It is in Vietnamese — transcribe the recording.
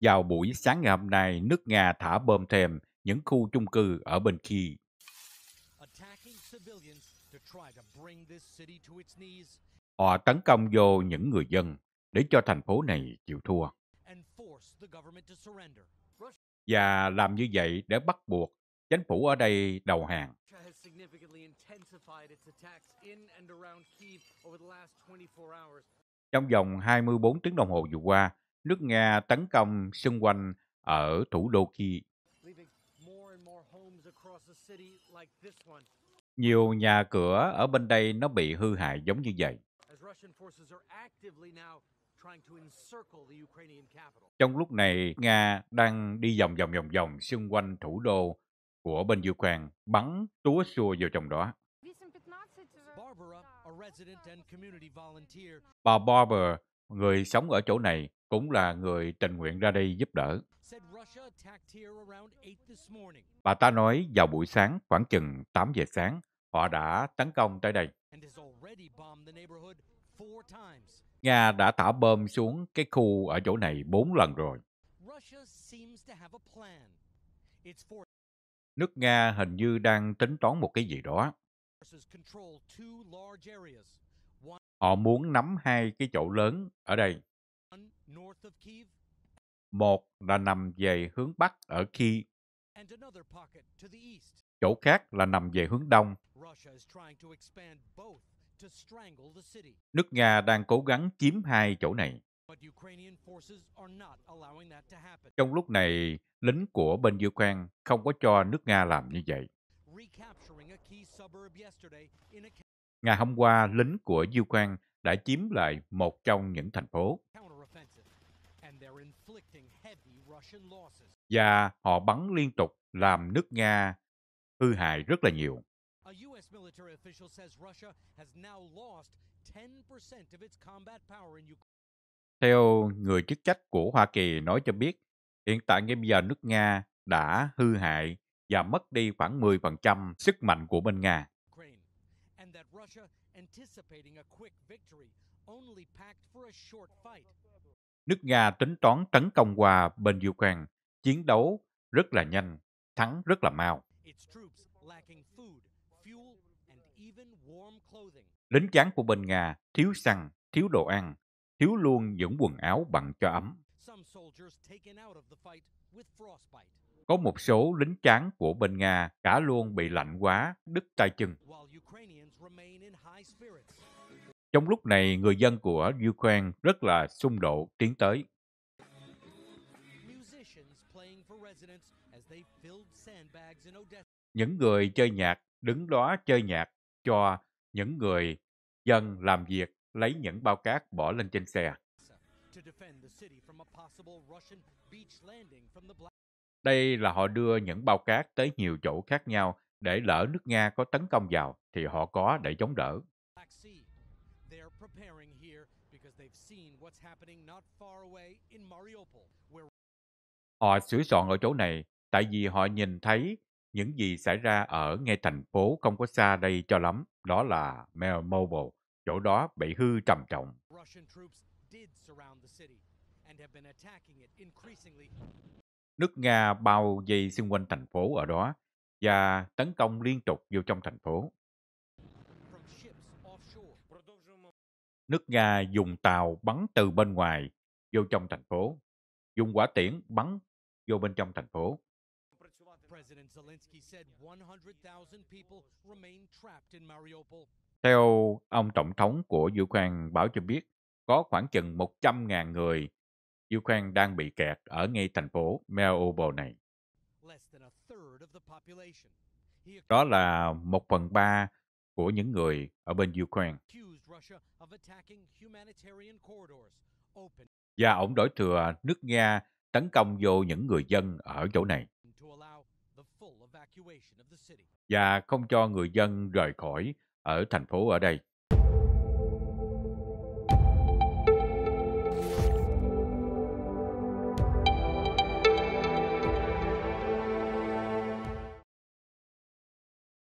Vào buổi sáng ngày hôm nay, nước Nga thả bom thèm những khu chung cư ở bên kia. Họ tấn công vô những người dân để cho thành phố này chịu thua. Và làm như vậy để bắt buộc chính phủ ở đây đầu hàng. Trong vòng 24 tiếng đồng hồ vừa qua, nước Nga tấn công xung quanh ở thủ đô Kiev. Nhiều nhà cửa ở bên đây nó bị hư hại giống như vậy. Trong lúc này, Nga đang đi vòng vòng vòng vòng xung quanh thủ đô của bên Ukraine, bắn túa xua vào trong đó. Bà Barber, người sống ở chỗ này, cũng là người tình nguyện ra đây giúp đỡ. Bà ta nói vào buổi sáng khoảng chừng 8 giờ sáng, họ đã tấn công tới đây. Nga đã thả bom xuống cái khu ở chỗ này bốn lần rồi. Nước Nga hình như đang tính toán một cái gì đó. Họ muốn nắm hai cái chỗ lớn ở đây. Một là nằm về hướng Bắc ở Kiev. Chỗ khác là nằm về hướng Đông. Nước Nga đang cố gắng chiếm hai chỗ này. Trong lúc này, lính của bên Ukraine không có cho nước Nga làm như vậy. Ngày hôm qua, lính của Quang đã chiếm lại một trong những thành phố. Và họ bắn liên tục làm nước Nga hư hại rất là nhiều. Theo người chức trách của Hoa Kỳ nói cho biết, hiện tại ngay bây giờ nước Nga đã hư hại và mất đi khoảng 10% sức mạnh của bên Nga. Nước Nga tính toán tấn công qua bên Ukraine, chiến đấu rất là nhanh, thắng rất là mau. Lính tráng của bên Nga thiếu xăng, thiếu đồ ăn, thiếu luôn những quần áo bằng cho ấm có một số lính tráng của bên Nga cả luôn bị lạnh quá, đứt tay chân. Trong lúc này, người dân của Ukraine rất là xung độ tiến tới. Những người chơi nhạc đứng đó chơi nhạc cho những người dân làm việc lấy những bao cát bỏ lên trên xe. Đây là họ đưa những bao cát tới nhiều chỗ khác nhau để lỡ nước Nga có tấn công vào thì họ có để chống đỡ. Họ sửa soạn ở chỗ này tại vì họ nhìn thấy những gì xảy ra ở ngay thành phố không có xa đây cho lắm, đó là Melmovo, chỗ đó bị hư trầm trọng nước Nga bao vây xung quanh thành phố ở đó và tấn công liên tục vô trong thành phố. Nước Nga dùng tàu bắn từ bên ngoài vô trong thành phố, dùng quả tiễn bắn vô bên trong thành phố. Theo ông Tổng thống của Ukraine báo cho biết, có khoảng chừng 100.000 người Ukraine đang bị kẹt ở ngay thành phố Mariupol này. Đó là một phần ba của những người ở bên Ukraine. Và ông đổi thừa nước Nga tấn công vô những người dân ở chỗ này và không cho người dân rời khỏi ở thành phố ở đây.